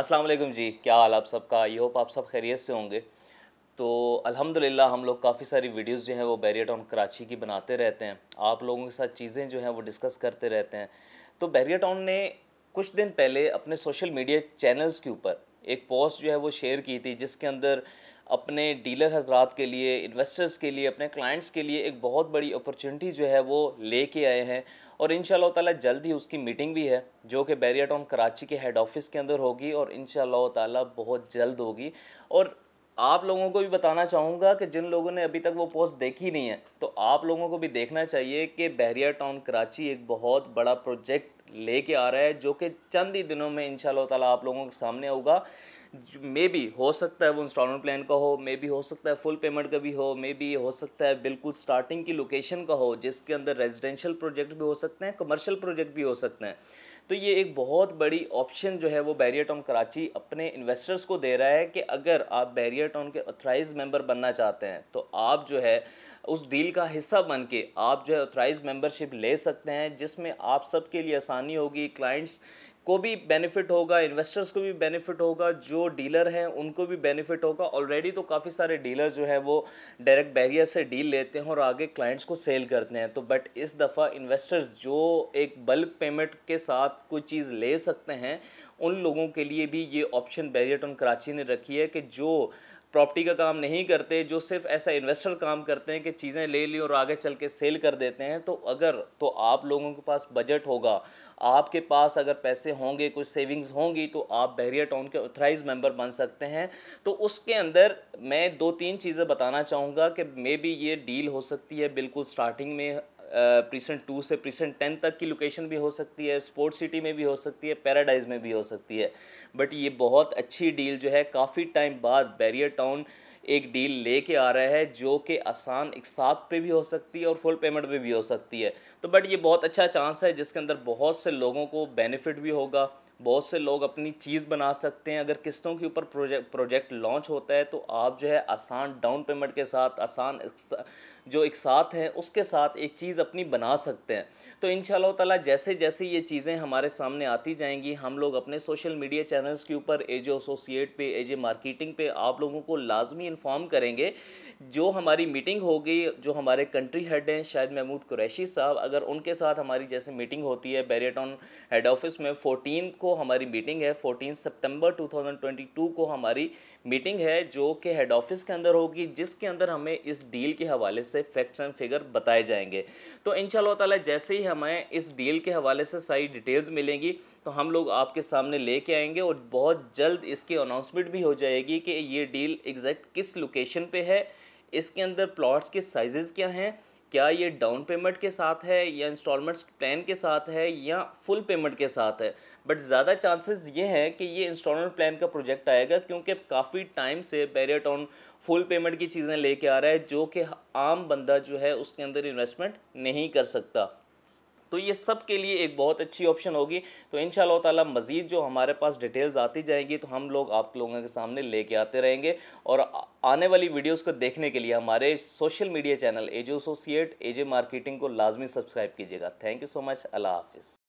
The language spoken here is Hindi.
अस्सलाम वालेकुम जी क्या हाल आप सबका आई होप आप सब खैरियत से होंगे तो अल्हम्दुलिल्लाह हम लोग काफ़ी सारी वीडियोस जो हैं वो टाउन कराची की बनाते रहते हैं आप लोगों के साथ चीज़ें जो हैं वो डिस्कस करते रहते हैं तो टाउन ने कुछ दिन पहले अपने सोशल मीडिया चैनल्स के ऊपर एक पोस्ट जो है वो शेयर की थी जिसके अंदर अपने डीलर हजरात के लिए इन्वेस्टर्स के लिए अपने क्लाइंट्स के लिए एक बहुत बड़ी अपॉर्चुनिटी जो है वो लेके आए हैं और इन ताला जल्द ही उसकी मीटिंग भी है जो कि बैरिया टाउन कराची के हेड ऑफिस के अंदर होगी और इन ताला बहुत जल्द होगी और आप लोगों को भी बताना चाहूँगा कि जिन लोगों ने अभी तक वो पोस्ट देखी नहीं है तो आप लोगों को भी देखना चाहिए कि बहरिया टाउन कराची एक बहुत बड़ा प्रोजेक्ट लेके आ रहा है जो कि चंद ही दिनों में इन ताला आप लोगों के सामने होगा मे बी हो सकता है वो इंस्टॉलमेंट प्लान का हो मे बी हो सकता है फुल पेमेंट का भी हो मे बी हो सकता है बिल्कुल स्टार्टिंग की लोकेशन का हो जिसके अंदर रेजिडेंशियल प्रोजेक्ट भी हो सकते हैं कमर्शियल प्रोजेक्ट भी हो सकते हैं तो ये एक बहुत बड़ी ऑप्शन जो है वो बैरियर टाउन कराची अपने इन्वेस्टर्स को दे रहा है कि अगर आप बैरियर टाउन के ऑथराइज मेंबर बनना चाहते हैं तो आप जो है उस डील का हिस्सा बन के आप जो है ऑथराइज मेंबरशिप ले सकते हैं जिसमें आप सबके लिए आसानी होगी क्लाइंट्स को भी बेनिफिट होगा इन्वेस्टर्स को भी बेनिफिट होगा जो डीलर हैं उनको भी बेनिफिट होगा ऑलरेडी तो काफ़ी सारे डीलर जो है वो डायरेक्ट बैरियर से डील लेते हैं और आगे क्लाइंट्स को सेल करते हैं तो बट इस दफ़ा इन्वेस्टर्स जो एक बल्क पेमेंट के साथ कोई चीज़ ले सकते हैं उन लोगों के लिए भी ये ऑप्शन बैरियर टन कराची ने रखी है कि जो प्रॉपर्टी का काम नहीं करते जो सिर्फ ऐसा इन्वेस्टर काम करते हैं कि चीज़ें ले ली और आगे चल के सेल कर देते हैं तो अगर तो आप लोगों के पास बजट होगा आपके पास अगर पैसे होंगे कुछ सेविंग्स होंगी तो आप बहरिया टाउन के ऑथराइज मेंबर बन सकते हैं तो उसके अंदर मैं दो तीन चीज़ें बताना चाहूँगा कि मे बी ये डील हो सकती है बिल्कुल स्टार्टिंग में प्रीसेंट टू से प्रीसेंट टेन तक की लोकेशन भी हो सकती है स्पोर्ट्स सिटी में भी हो सकती है पैराडाइज में भी हो सकती है बट ये बहुत अच्छी डील जो है काफ़ी टाइम बाद बैरियर टाउन एक डील लेके आ रहा है जो कि आसान एक साथ पे भी हो सकती है और फुल पेमेंट पे भी हो सकती है तो बट ये बहुत अच्छा चांस है जिसके अंदर बहुत से लोगों को बेनिफिट भी होगा बहुत से लोग अपनी चीज़ बना सकते हैं अगर किस्तों के ऊपर प्रोजेक्ट प्रोजेक्ट लॉन्च होता है तो आप जो है आसान डाउन पेमेंट के साथ आसान जो एक साथ हैं उसके साथ एक चीज़ अपनी बना सकते हैं तो इन ताला जैसे जैसे ये चीज़ें हमारे सामने आती जाएंगी हम लोग अपने सोशल मीडिया चैनल्स के ऊपर एज एसोसिएट पे एज मार्केटिंग पे आप लोगों को लाजमी इन्फॉर्म करेंगे जो हमारी मीटिंग होगी जो हमारे कंट्री हेड हैं शायद महमूद कुरैशी साहब अगर उनके साथ हमारी जैसे मीटिंग होती है बैरियटॉन हेड ऑफिस में फोर्टीन को हमारी मीटिंग है 14 सितंबर 2022 को हमारी मीटिंग है जो कि हेड ऑफिस के अंदर होगी जिसके अंदर हमें इस डील के हवाले से फैक्ट्स एंड फिगर बताए जाएंगे तो इन ताला जैसे ही हमें इस डील के हवाले से सारी डिटेल्स मिलेंगी तो हम लोग आपके सामने लेके आएंगे और बहुत जल्द इसकी अनाउंसमेंट भी हो जाएगी कि ये डील एग्जैक्ट किस लोकेशन पे है इसके अंदर प्लॉट्स के साइजेस क्या हैं क्या ये डाउन पेमेंट के साथ है या इंस्टॉलमेंट्स प्लान के साथ है या फुल पेमेंट के साथ है बट ज़्यादा चांसेस ये हैं कि ये इंस्टॉलमेंट प्लान का प्रोजेक्ट आएगा क्योंकि काफ़ी टाइम से बैरियर टाउन फुल पेमेंट की चीज़ें लेके आ रहा है जो कि आम बंदा जो है उसके अंदर इन्वेस्टमेंट नहीं कर सकता तो ये सब के लिए एक बहुत अच्छी ऑप्शन होगी तो इन ताला मज़ीद जो हमारे पास डिटेल्स आती जाएगी तो हम लोग आप लोगों के सामने लेके आते रहेंगे और आने वाली वीडियोस को देखने के लिए हमारे social media channel AJ associate AJ marketing को लाजमी सब्सक्राइब कीजिएगा थैंक यू सो मच अल्लाह हाफिज़